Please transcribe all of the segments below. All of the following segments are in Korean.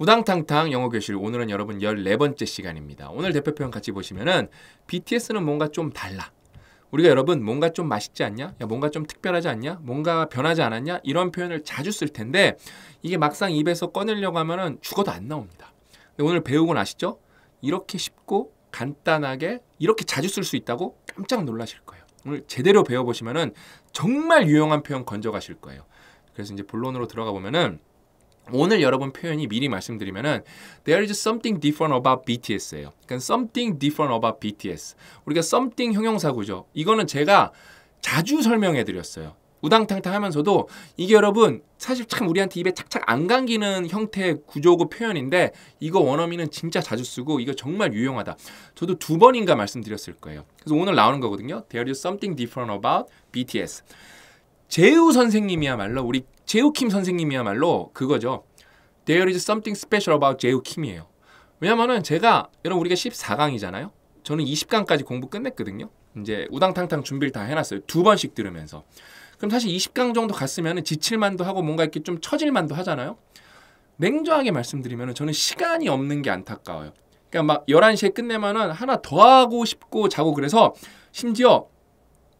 우당탕탕 영어 교실 오늘은 여러분 14번째 시간입니다. 오늘 대표 표현 같이 보시면은 BTS는 뭔가 좀 달라. 우리가 여러분 뭔가 좀 맛있지 않냐? 야, 뭔가 좀 특별하지 않냐? 뭔가 변하지 않았냐? 이런 표현을 자주 쓸 텐데 이게 막상 입에서 꺼내려고 하면은 죽어도 안 나옵니다. 오늘 배우고 아시죠? 이렇게 쉽고 간단하게 이렇게 자주 쓸 수 있다고 깜짝 놀라실 거예요. 오늘 제대로 배워보시면은 정말 유용한 표현 건져가실 거예요. 그래서 이제 본론으로 들어가 보면은 오늘 여러분 표현이 미리 말씀드리면은 there is something different about BTS예요. 그러니까 something different about BTS. 우리가 something 형용사구죠. 이거는 제가 자주 설명해 드렸어요. 우당탕탕 하면서도 이게 여러분 사실 참 우리한테 입에 착착 안 감기는 형태의 구조고 표현인데 이거 원어민은 진짜 자주 쓰고 이거 정말 유용하다. 저도 두 번인가 말씀드렸을 거예요. 그래서 오늘 나오는 거거든요. There is something different about BTS. 제우 선생님이야말로 우리 제우 킴 선생님이야말로 그거죠. There is something special about 제우 킴이에요. 왜냐면은 제가 여러분 우리가 14강이잖아요. 저는 20강까지 공부 끝냈거든요. 이제 우당탕탕 준비를 다 해놨어요. 두 번씩 들으면서. 그럼 사실 20강 정도 갔으면 지칠만도 하고 뭔가 이렇게 좀 처질만도 하잖아요. 냉정하게 말씀드리면 저는 시간이 없는 게 안타까워요. 그러니까 막 11시에 끝내면은 하나 더 하고 싶고 자고 그래서 심지어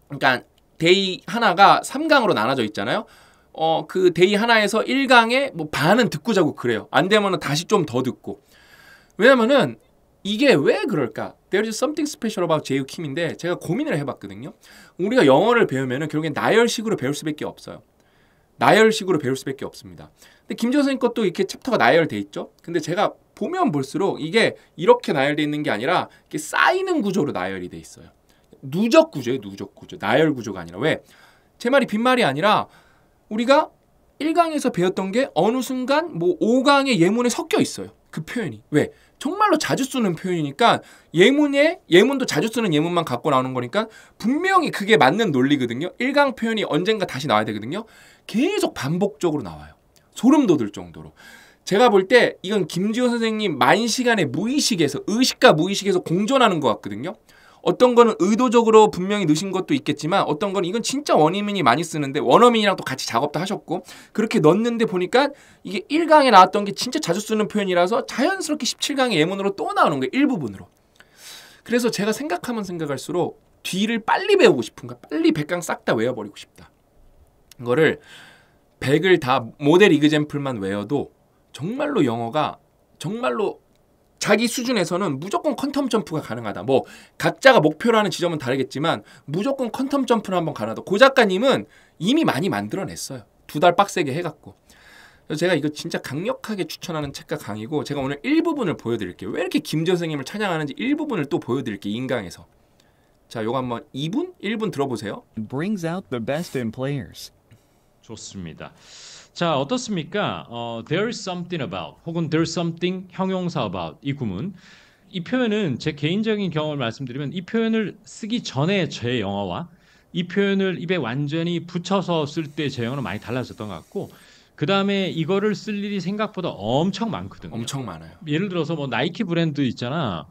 그러니까 데이 하나가 3강으로 나눠져 있잖아요. 어, 그 데이 하나에서 1강에 뭐 반은 듣고 자고 그래요. 안되면 다시 좀 더 듣고. 왜냐면은 이게 왜 그럴까? There is something special about J.U. k i m 인데 제가 고민을 해봤거든요. 우리가 영어를 배우면은 결국엔 나열식으로 배울 수밖에 없어요. 나열식으로 배울 수밖에 없습니다. 근데 김지호 선님 것도 이렇게 챕터가 나열돼 있죠. 근데 제가 보면 볼수록 이게 이렇게 나열돼 있는 게 아니라 이렇게 쌓이는 구조로 나열이 돼 있어요. 누적 구조예요. 누적 구조. 나열 구조가 아니라 왜? 제 말이 빈말이 아니라 우리가 1강에서 배웠던 게 어느 순간 뭐 5강의 예문에 섞여 있어요. 그 표현이. 왜? 정말로 자주 쓰는 표현이니까 예문에 예문도 자주 쓰는 예문만 갖고 나오는 거니까 분명히 그게 맞는 논리거든요. 1강 표현이 언젠가 다시 나와야 되거든요. 계속 반복적으로 나와요. 소름 돋을 정도로. 제가 볼 때 이건 김지호 선생님 만 시간의 무의식에서 의식과 무의식에서 공존하는 것 같거든요. 어떤 거는 의도적으로 분명히 넣으신 것도 있겠지만 어떤 건 이건 진짜 원어민이 많이 쓰는데 원어민이랑 또 같이 작업도 하셨고 그렇게 넣었는데 보니까 이게 1강에 나왔던 게 진짜 자주 쓰는 표현이라서 자연스럽게 17강의 예문으로 또 나오는 거예요. 일부분으로. 그래서 제가 생각하면 생각할수록 뒤를 빨리 배우고 싶은 가 빨리 100강 싹 다 외워버리고 싶다. 이거를 100을 다 모델 이그젬플만 외워도 정말로 영어가 정말로 자기 수준에서는 무조건 컨텀 점프가 가능하다. 뭐 각자가 목표라는 지점은 다르겠지만 무조건 컨텀 점프를 한번 가능도고 작가님은 이미 많이 만들어냈어요. 두 달 빡세게 해갖고. 그래서 제가 이거 진짜 강력하게 추천하는 책과 강의고 제가 오늘 일부분을 보여드릴게요. 왜 이렇게 김재 선생님을 찬양하는지 일부분을 또 보여드릴게요. 인강에서. 자, 요거 한번 2분? 1분 들어보세요. brings out the best in players. 좋습니다. 자 어떻습니까? 어, there's something about 혹은 there's something 형용사 about 이 구문 이 표현은 제 개인적인 경험을 말씀드리면 이 표현을 쓰기 전에 제 영어와 이 표현을 입에 완전히 붙여서 쓸 때 제 영어는 많이 달라졌던 것 같고 그 다음에 이거를 쓸 일이 생각보다 엄청 많거든요. 엄청 많아요. 예를 들어서 뭐 나이키 브랜드 있잖아.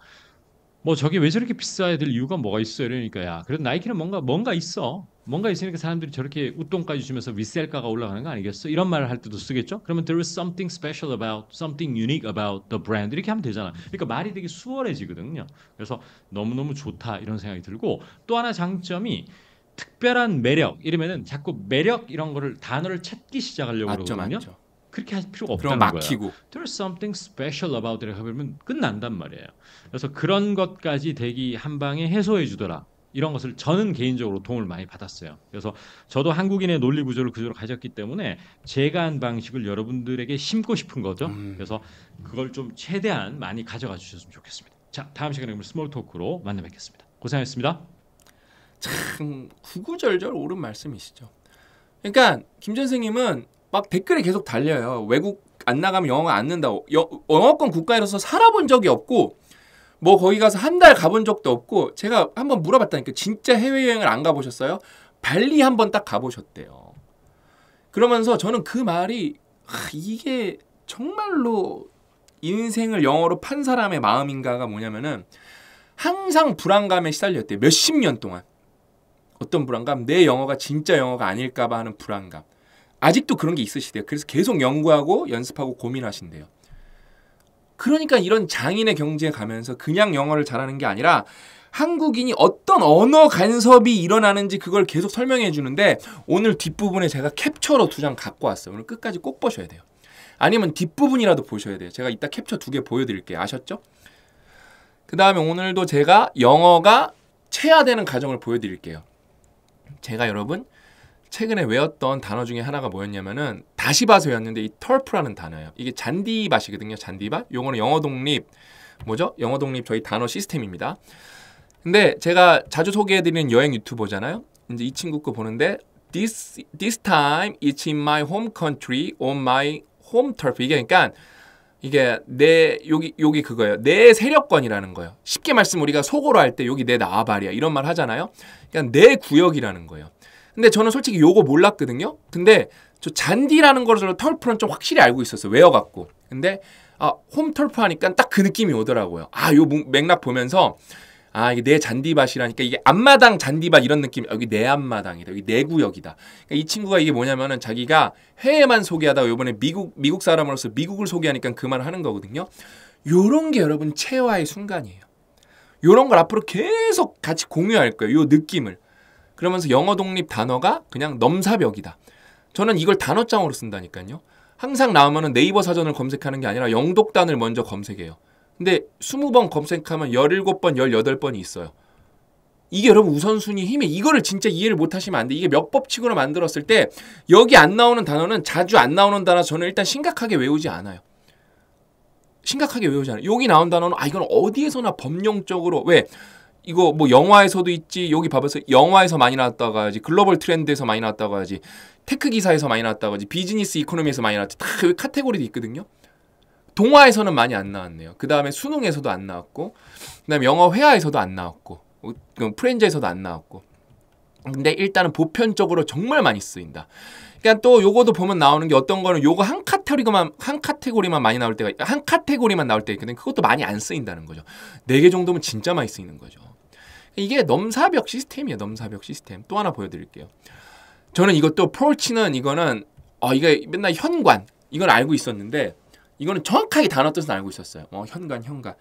뭐 저게 왜 저렇게 비싸야 될 이유가 뭐가 있어 이러니까 야 그래도 나이키는 뭔가 뭔가 있어 뭔가 있으니까 사람들이 저렇게 웃돈까지 주면서 위셀가가 올라가는 거 아니겠어? 이런 말을 할 때도 쓰겠죠? 그러면 there is something special about, something unique about the brand 이렇게 하면 되잖아. 그러니까 말이 되게 수월해지거든요. 그래서 너무너무 좋다 이런 생각이 들고 또 하나 장점이 특별한 매력 이러면은 자꾸 매력 이런 거를 단어를 찾기 시작하려고 맞죠, 그러거든요. 맞죠. 그렇게 할 필요가 없다는 막히고. 거야. There's something special about it 하면 끝난단 말이에요. 그래서 그런 것까지 대기 한 방에 해소해 주더라. 이런 것을 저는 개인적으로 도움을 많이 받았어요. 그래서 저도 한국인의 논리 구조를 그대로 가졌기 때문에 제가 한 방식을 여러분들에게 심고 싶은 거죠. 음. 그래서 그걸 좀 최대한 많이 가져가 주셨으면 좋겠습니다. 자, 다음 시간에 그럼 스몰 토크로 만나 뵙겠습니다. 고생하셨습니다. 참 구구절절 옳은 말씀이시죠. 그러니까 김 선생님은 막 댓글에 계속 달려요. 외국 안 나가면 영어 안 는다. 고 영어권 국가에서 살아본 적이 없고 뭐 거기 가서 한 달 가본 적도 없고 제가 한번 물어봤다니까 진짜 해외여행을 안 가보셨어요? 발리 한 번 딱 가보셨대요. 그러면서 저는 그 말이 아, 이게 정말로 인생을 영어로 판 사람의 마음인가가 뭐냐면은 항상 불안감에 시달렸대요. 몇십 년 동안. 어떤 불안감? 내 영어가 진짜 영어가 아닐까봐 하는 불안감. 아직도 그런 게 있으시대요. 그래서 계속 연구하고 연습하고 고민하신대요. 그러니까 이런 장인의 경지에 가면서 그냥 영어를 잘하는 게 아니라 한국인이 어떤 언어 간섭이 일어나는지 그걸 계속 설명해 주는데 오늘 뒷부분에 제가 캡처로 두 장 갖고 왔어요. 오늘 끝까지 꼭 보셔야 돼요. 아니면 뒷부분이라도 보셔야 돼요. 제가 이따 캡처 두 개 보여드릴게요. 아셨죠? 그 다음에 오늘도 제가 영어가 체화되는 과정을 보여드릴게요. 제가 여러분 최근에 외웠던 단어 중에 하나가 뭐였냐면은 가시밭에였는데 이 털프라는 단어예요. 이게 잔디밭이거든요. 잔디밭. 용어는 영어 독립. 뭐죠? 영어 독립 저희 단어 시스템입니다. 근데 제가 자주 소개해드리는 여행 유튜버잖아요. 이제 이 친구 거 보는데 this this time it's in my home country on my home turf 이게 그러니까 이게 내 여기 여기 그거예요. 내 세력권이라는 거예요. 쉽게 말씀 우리가 속어로 할 때 여기 내나발이야 이런 말 하잖아요. 그러니까 내 구역이라는 거예요. 근데 저는 솔직히 요거 몰랐거든요. 근데 저 잔디라는 거를 털프는 좀 확실히 알고 있었어요. 외워갖고. 근데 아, 홈 털프 하니까 딱 그 느낌이 오더라고요. 아, 요 맥락 보면서 아, 이게 내 잔디밭이라니까 이게 앞마당 잔디밭 이런 느낌. 아, 여기 내 앞마당이다. 여기 내 구역이다. 그러니까 이 친구가 이게 뭐냐면은 자기가 해외만 소개하다가 요번에 미국 미국 사람으로서 미국을 소개하니까 그 말을 하는 거거든요. 요런 게 여러분 체화의 순간이에요. 요런 걸 앞으로 계속 같이 공유할 거예요. 요 느낌을. 그러면서 영어 독립 단어가 그냥 넘사벽이다. 저는 이걸 단어장으로 쓴다니까요. 항상 나오면은 네이버 사전을 검색하는 게 아니라 영독단을 먼저 검색해요. 근데 20번 검색하면 17번, 18번이 있어요. 이게 여러분 우선순위 힘이 이거를 진짜 이해를 못 하시면 안 돼. 이게 몇 법칙으로 만들었을 때 여기 안 나오는 단어는 자주 안 나오는 단어 저는 일단 심각하게 외우지 않아요. 심각하게 외우지 않아요. 여기 나온 단어는 아 이건 어디에서나 법령적으로 왜 이거 뭐 영화에서도 있지 여기 봐봐서 영화에서 많이 나왔다고 하지 글로벌 트렌드에서 많이 나왔다고 하지 테크 기사에서 많이 나왔다고 하지 비즈니스 이코노미에서 많이 나왔지 다 그 카테고리도 있거든요. 동화에서는 많이 안 나왔네요. 그 다음에 수능에서도 안 나왔고 그 다음에 영화 회화에서도 안 나왔고 프렌즈에서도 안 나왔고 근데 일단은 보편적으로 정말 많이 쓰인다. 그러니까 또 요거도 보면 나오는 게 어떤 거는 요거 한 카테고리만 한 카테고리만 많이 나올 때가 한 카테고리만 나올 때 있거든요. 그것도 많이 안 쓰인다는 거죠. 네 개 정도면 진짜 많이 쓰이는 거죠. 이게 넘사벽 시스템이에요. 넘사벽 시스템. 또 하나 보여드릴게요. 저는 이것도 폴치는 이거는 어, 이게 맨날 현관 이건 알고 있었는데 이거는 정확하게 단어 뜻은 알고 있었어요. 어, 현관 현관.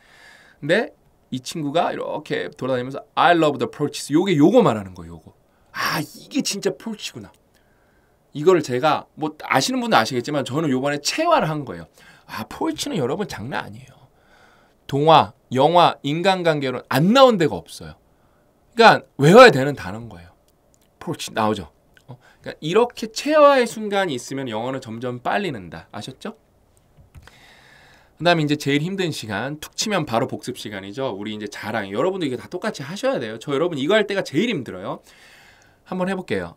근데 이 친구가 이렇게 돌아다니면서 I love the porches. 요게 요거 말하는 거예요. 요거. 아 이게 진짜 폴치구나 이거를 제가 뭐 아시는 분은 아시겠지만 저는 요번에 체화를 한 거예요. 아폴치는 여러분 장난 아니에요. 동화, 영화, 인간관계로안 나온 데가 없어요. 그러니까 외워야 되는 단어인 거예요. 프로치 나오죠. 어? 그러니까 이렇게 체화의 순간이 있으면 영어는 점점 빨리 는다. 아셨죠? 그 다음에 이제 제일 힘든 시간 툭 치면 바로 복습 시간이죠. 우리 이제 자랑. 여러분도 이게 다 똑같이 하셔야 돼요. 저 여러분 이거 할 때가 제일 힘들어요. 한번 해볼게요.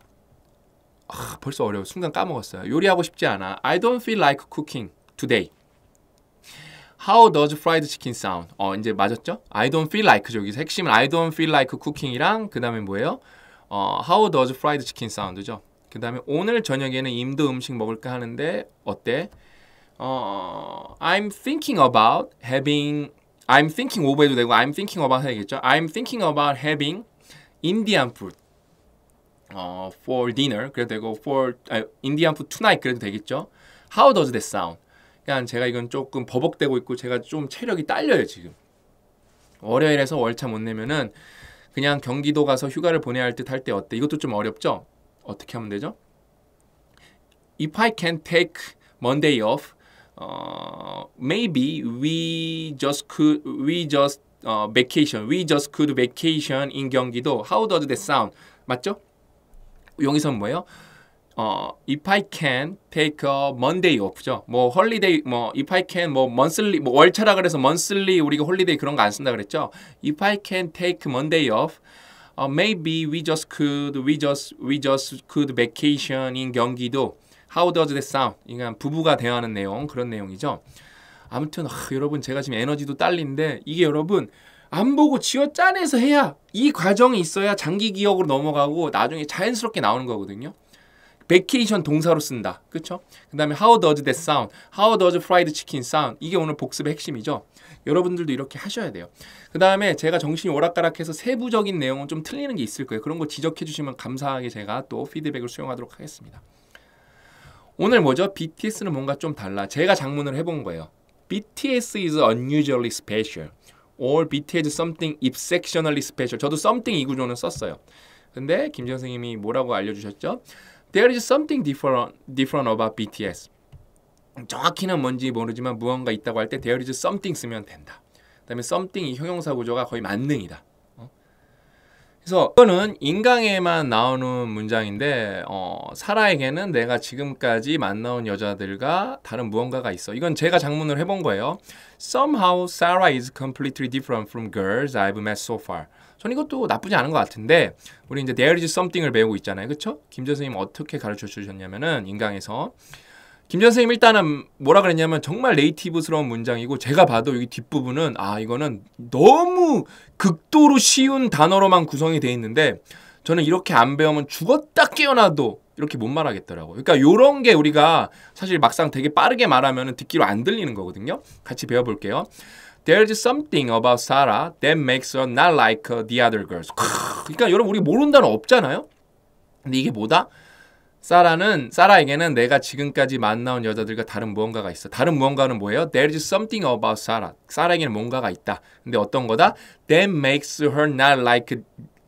아, 벌써 어려워. 순간 까먹었어요. 요리하고 싶지 않아. I don't feel like cooking today. How does fried chicken sound? 어, 이제 맞았죠? I don't feel like죠. 여기서 핵심은 I don't feel like cooking이랑 그 다음에 뭐예요? 어, How does fried chicken sound죠? 그 다음에 오늘 저녁에는 임도 음식 먹을까 하는데 어때? 어, I'm thinking about having I'm thinking of 해도 되고 I'm thinking about 해야겠죠? I'm thinking about having Indian food 어, for dinner 그래도 되고 for 아, Indian food tonight 그래도 되겠죠? How does that sound? 그러니까 제가 이건 조금 버벅대고 있고 제가 좀 체력이 딸려요 지금. 월요일에서 월차 못 내면은 그냥 경기도 가서 휴가를 보내야 할 듯 할 때 어때? 이것도 좀 어렵죠? 어떻게 하면 되죠? If I can take Monday off, uh, maybe we just could we just uh, vacation. We just could vacation in 경기도. How does that sound? 맞죠? 여기서 뭐예요? 어, if I can take a Monday off죠. 뭐 홀리데이 뭐 if I can 뭐 monthly 뭐 월차라 그래서 monthly 우리가 홀리데이 그런 거 안 쓴다 그랬죠. if I can take Monday off uh, maybe we just could we just we just could vacation in 경기도 how does that sound? 그러니까 부부가 대화하는 내용 그런 내용이죠. 아무튼 아, 여러분 제가 지금 에너지도 딸린데 이게 여러분 안 보고 지어 짜내서 해야 이 과정이 있어야 장기 기억으로 넘어가고 나중에 자연스럽게 나오는 거거든요. 베케이션 동사로 쓴다. 그렇죠? 그 다음에 how does that sound? how does fried chicken sound? 이게 오늘 복습의 핵심이죠. 여러분들도 이렇게 하셔야 돼요. 그 다음에 제가 정신이 오락가락해서 세부적인 내용은 좀 틀리는 게 있을 거예요. 그런 거 지적해 주시면 감사하게 제가 또 피드백을 수용하도록 하겠습니다. 오늘 뭐죠? BTS는 뭔가 좀 달라. 제가 장문을 해본 거예요. BTS is unusually special. or BTS something exceptionally special. 저도 something 이 구조는 썼어요. 근데 김 선생님이 뭐라고 알려주셨죠? There is something different, different about BTS. 정확히는 뭔지 모르지만 무언가 있다고 할 때 there is something 쓰면 된다. 그다음에 something이 형용사 구조가 거의 만능이다. 어? 그래서 이거는 인강에만 나오는 문장인데 어, 사라에게는 내가 지금까지 만나온 여자들과 다른 무언가가 있어. 이건 제가 작문을 해본 거예요. Somehow Sarah is completely different from girls I've met so far. 전 이것도 나쁘지 않은 것 같은데 우리 이제 There is something을 배우고 있잖아요. 그렇죠? 김전 선생님 어떻게 가르쳐 주셨냐면은 인강에서 김 전 선생님 일단은 뭐라 그랬냐면 정말 네이티브스러운 문장이고 제가 봐도 여기 뒷부분은 아 이거는 너무 극도로 쉬운 단어로만 구성이 돼 있는데 저는 이렇게 안 배우면 죽었다 깨어나도 이렇게 못 말하겠더라고요. 그러니까 요런 게 우리가 사실 막상 되게 빠르게 말하면 듣기로 안 들리는 거거든요. 같이 배워볼게요. There's something about Sarah that makes her not like the other girls. 그러니까 여러분 우리 모르는 단어 없잖아요. 근데 이게 뭐다? 사라는 사라에게는 내가 지금까지 만나온 여자들과 다른 무언가가 있어. 다른 무언가는 뭐예요? There's something about Sarah. 사라에게는 뭔가가 있다. 근데 어떤 거다? That makes her not like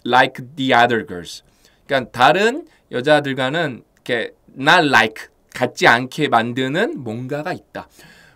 like the other girls. 그러니까 다른 여자들과는 이렇게 not like 같지 않게 만드는 뭔가가 있다.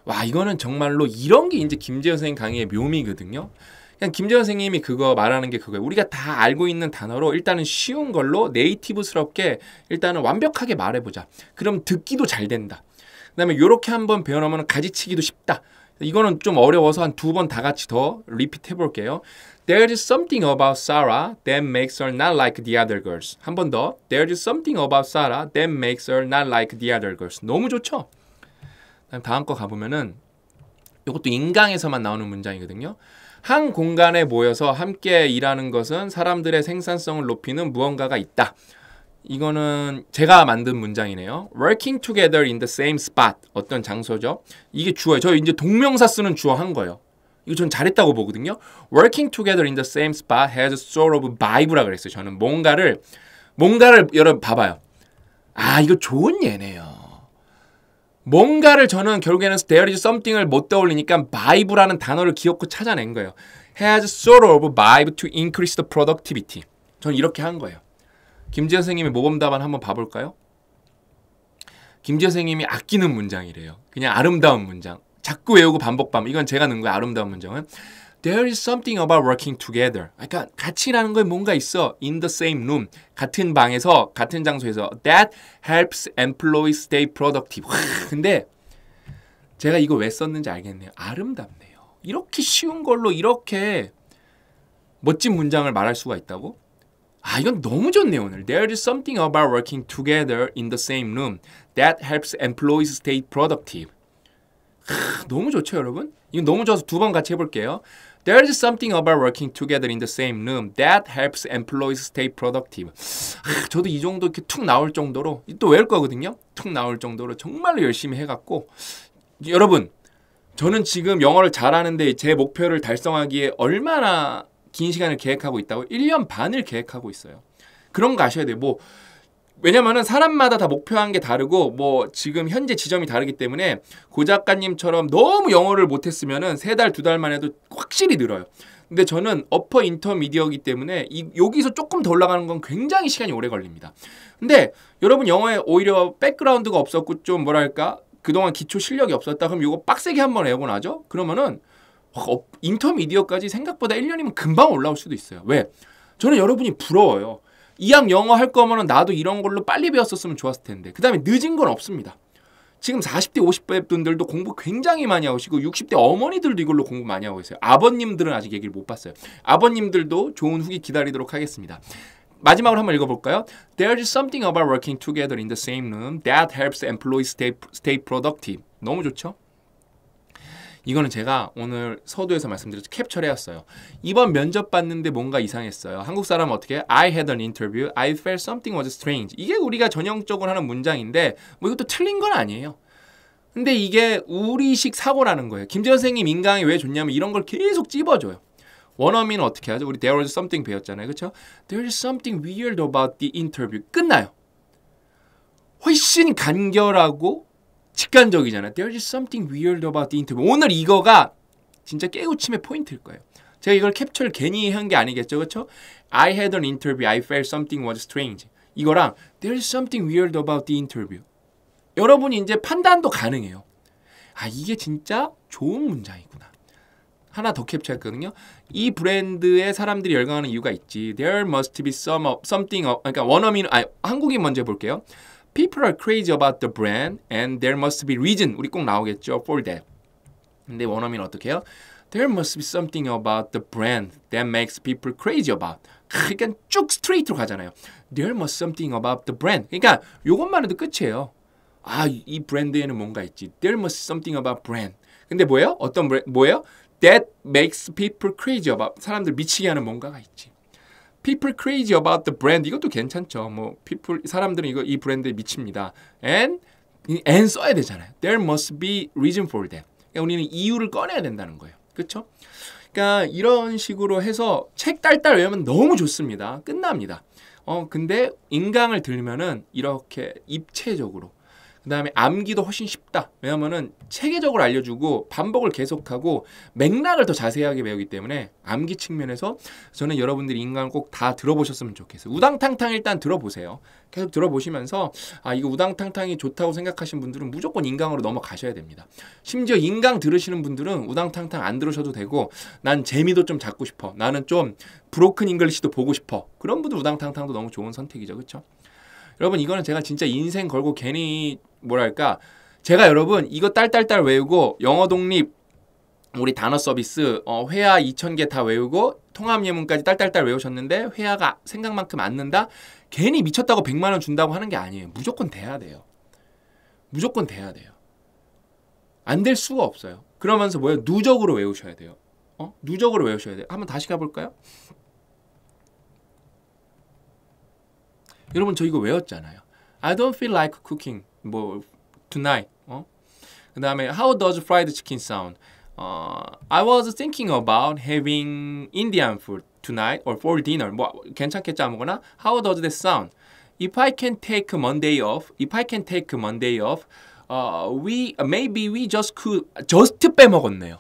와 이거는 정말로 이런 게 이제 김재현 선생님 강의의 묘미거든요. 그냥 김재현 선생님이 그거 말하는 게 그거예요. 우리가 다 알고 있는 단어로 일단은 쉬운 걸로 네이티브스럽게 일단은 완벽하게 말해보자. 그럼 듣기도 잘 된다. 그 다음에 이렇게 한번 배워놓으면 가지치기도 쉽다. 이거는 좀 어려워서 한 두 번 다 같이 더 리피트 해볼게요. There is something about Sarah that makes her not like the other girls. 한 번 더. There is something about Sarah that makes her not like the other girls. 너무 좋죠? 다음 거 가보면은 이것도 인강에서만 나오는 문장이거든요. 한 공간에 모여서 함께 일하는 것은 사람들의 생산성을 높이는 무언가가 있다. 이거는 제가 만든 문장이네요. Working together in the same spot. 어떤 장소죠? 이게 주어예요. 저 이제 동명사 쓰는 주어 한 거예요. 이거 전 잘했다고 보거든요. Working together in the same spot has sort of vibe라 그랬어요. 저는 뭔가를 뭔가를 여러분 봐봐요. 아 이거 좋은 예네요. 뭔가를 저는 결국에는 there is something을 못 떠올리니까 vibe라는 단어를 기억고 찾아낸 거예요. has sort of vibe to increase the productivity. 저는 이렇게 한 거예요. 김지현 선생님의 모범답안 한번 봐볼까요? 김지현 선생님이 아끼는 문장이래요. 그냥 아름다운 문장. 자꾸 외우고 반복밤. 이건 제가 넣은 거예요. 아름다운 문장은. There is something about working together. 그러니까 같이 일하는 거에 뭔가 있어. In the same room. 같은 방에서, 같은 장소에서. That helps employees stay productive. 근데 제가 이거 왜 썼는지 알겠네요. 아름답네요. 이렇게 쉬운 걸로 이렇게 멋진 문장을 말할 수가 있다고? 아 이건 너무 좋네요 오늘. There is something about working together in the same room that helps employees stay productive. 크, 너무 좋죠 여러분? 이건 너무 좋아서 두 번 같이 해볼게요. There's something about working together in the same room that helps employees stay productive. 아, 저도 이 정도 이렇게 툭 나올 정도로 또 외울 거거든요. 툭 나올 정도로 정말로 열심히 해갖고 여러분 저는 지금 영어를 잘하는데 제 목표를 달성하기에 얼마나 긴 시간을 계획하고 있다고 1년 반을 계획하고 있어요. 그런 거 아셔야 돼요. 뭐 왜냐면은 사람마다 다 목표한 게 다르고 뭐 지금 현재 지점이 다르기 때문에 고 작가님처럼 너무 영어를 못했으면은 세 달 두 달 만 해도 확실히 늘어요. 근데 저는 어퍼 인터미디어이기 때문에 이, 여기서 조금 더 올라가는 건 굉장히 시간이 오래 걸립니다. 근데 여러분 영어에 오히려 백그라운드가 없었고 좀 뭐랄까 그동안 기초 실력이 없었다 그럼 이거 빡세게 한번 외우고 나죠? 그러면은 어, 인터미디어까지 생각보다 1년이면 금방 올라올 수도 있어요. 왜? 저는 여러분이 부러워요. 이학 영어 할거면 나도 이런 걸로 빨리 배웠었으면 좋았을 텐데. 그다음에 늦은 건 없습니다. 지금 40대 50대 분들도 공부 굉장히 많이 하시고 60대 어머니들도 이걸로 공부 많이 하고 있어요. 아버님들은 아직 얘기를 못 봤어요. 아버님들도 좋은 후기 기다리도록 하겠습니다. 마지막으로 한번 읽어볼까요? There is something about working together in the same room that helps employees stay, stay productive. 너무 좋죠? 이거는 제가 오늘 서두에서 말씀드렸죠. 캡처를 해왔어요. 이번 면접 봤는데 뭔가 이상했어요. 한국 사람 어떻게? I had an interview. I felt something was strange. 이게 우리가 전형적으로 하는 문장인데 뭐 이것도 틀린 건 아니에요. 근데 이게 우리식 사고라는 거예요. 김재현 선생님 인강이 왜 좋냐면 이런 걸 계속 찝어줘요. 원어민은 어떻게 하죠? 우리 there was something 배웠잖아요. 그렇죠? There is something weird about the interview. 끝나요. 훨씬 간결하고 직관적이잖아요. There is something weird about the interview. 오늘 이거가 진짜 깨우침의 포인트일 거예요. 제가 이걸 캡처를 괜히 한 게 아니겠죠, 그렇죠? I had an interview. I felt something was strange. 이거랑 There is something weird about the interview. 여러분이 이제 판단도 가능해요. 아 이게 진짜 좋은 문장이구나. 하나 더 캡처했거든요. 이 브랜드에 사람들이 열광하는 이유가 있지. There must be some of, something of, 그러니까 원어민 아 한국인 먼저 볼게요. People are crazy about the brand and there must be reason. 우리 꼭 나오겠죠. For that. 근데 원어민 어떻게 해요? There must be something about the brand that makes people crazy about. 그러니까 쭉 스트레이트로 가잖아요. There must something about the brand. 그러니까 이것만 해도 끝이에요. 아, 이 브랜드에는 뭔가 있지. There must something about brand. 근데 뭐예요? 어떤 브랜, 뭐예요? That makes people crazy about. 사람들 미치게 하는 뭔가가 있지. people crazy about the brand 이것도 괜찮죠. 뭐 people 사람들은 이거 이 브랜드에 미칩니다. and and 써야 되잖아요. There must be reason for that. 그러니까 우리는 이유를 꺼내야 된다는 거예요. 그렇죠? 그러니까 이런 식으로 해서 책 딸딸 외우면 너무 좋습니다. 끝납니다. 어 근데 인강을 들면은 이렇게 입체적으로 그 다음에 암기도 훨씬 쉽다. 왜냐면은 체계적으로 알려주고 반복을 계속하고 맥락을 더 자세하게 배우기 때문에 암기 측면에서 저는 여러분들이 인강을 꼭 다 들어보셨으면 좋겠어요. 우당탕탕 일단 들어보세요. 계속 들어보시면서 아 이거 우당탕탕이 좋다고 생각하신 분들은 무조건 인강으로 넘어가셔야 됩니다. 심지어 인강 들으시는 분들은 우당탕탕 안 들으셔도 되고 난 재미도 좀 잡고 싶어. 나는 좀 브로큰 잉글리시도 보고 싶어. 그런 분들 우당탕탕도 너무 좋은 선택이죠. 그렇죠? 여러분 이거는 제가 진짜 인생 걸고 괜히 뭐랄까 제가 여러분 이거 딸딸딸 외우고 영어 독립 우리 단어 서비스 어, 회화 2,000개 다 외우고 통합 예문까지 딸딸딸 외우셨는데 회화가 생각만큼 안 는다? 괜히 미쳤다고 100만 원 준다고 하는 게 아니에요. 무조건 돼야 돼요. 무조건 돼야 돼요. 안 될 수가 없어요. 그러면서 뭐예요? 누적으로 외우셔야 돼요. 어? 누적으로 외우셔야 돼요. 한번 다시 가볼까요? 여러분 저 이거 외웠잖아요. I don't feel like cooking. 뭐 tonight. 어? 그다음에 how does fried chicken sound? 어, I was thinking about having Indian food tonight or for dinner. 뭐 괜찮겠지 아무거나. How does that sound? If I can take Monday off, if I can take Monday off, uh, we maybe we just could just 빼먹었네요.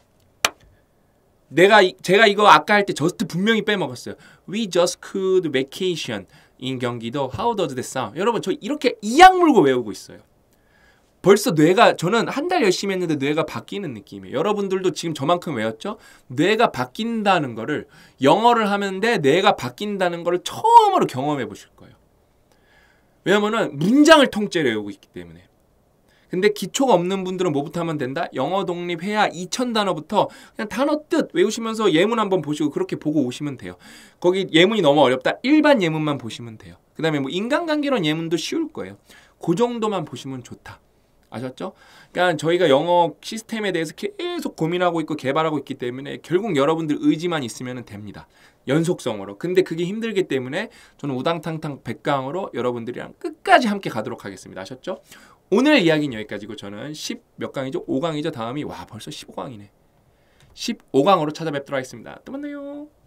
내가 제가 이거 아까 할 때 just 분명히 빼먹었어요. We just could vacation. 인경기도 하우더즈 데싸 여러분 저 이렇게 이악 물고 외우고 있어요. 벌써 뇌가 저는 한 달 열심히 했는데 뇌가 바뀌는 느낌이에요. 여러분들도 지금 저만큼 외웠죠? 뇌가 바뀐다는 거를 영어를 하는데 뇌가 바뀐다는 거를 처음으로 경험해 보실 거예요. 왜냐면은 문장을 통째로 외우고 있기 때문에 근데 기초가 없는 분들은 뭐부터 하면 된다? 영어 독립 해야 2000단어부터 그냥 단어 뜻 외우시면서 예문 한번 보시고 그렇게 보고 오시면 돼요. 거기 예문이 너무 어렵다. 일반 예문만 보시면 돼요. 그 다음에 뭐 인간관계론 예문도 쉬울 거예요. 그 정도만 보시면 좋다. 아셨죠? 그러니까 저희가 영어 시스템에 대해서 계속 고민하고 있고 개발하고 있기 때문에 결국 여러분들 의지만 있으면 됩니다. 연속성으로. 근데 그게 힘들기 때문에 저는 우당탕탕 백강으로 여러분들이랑 끝까지 함께 가도록 하겠습니다. 아셨죠? 오늘 이야기는 여기까지고 저는 10몇 강이죠? 5강이죠? 다음이 와 벌써 15강이네. 15강으로 찾아뵙도록 하겠습니다. 또 만나요.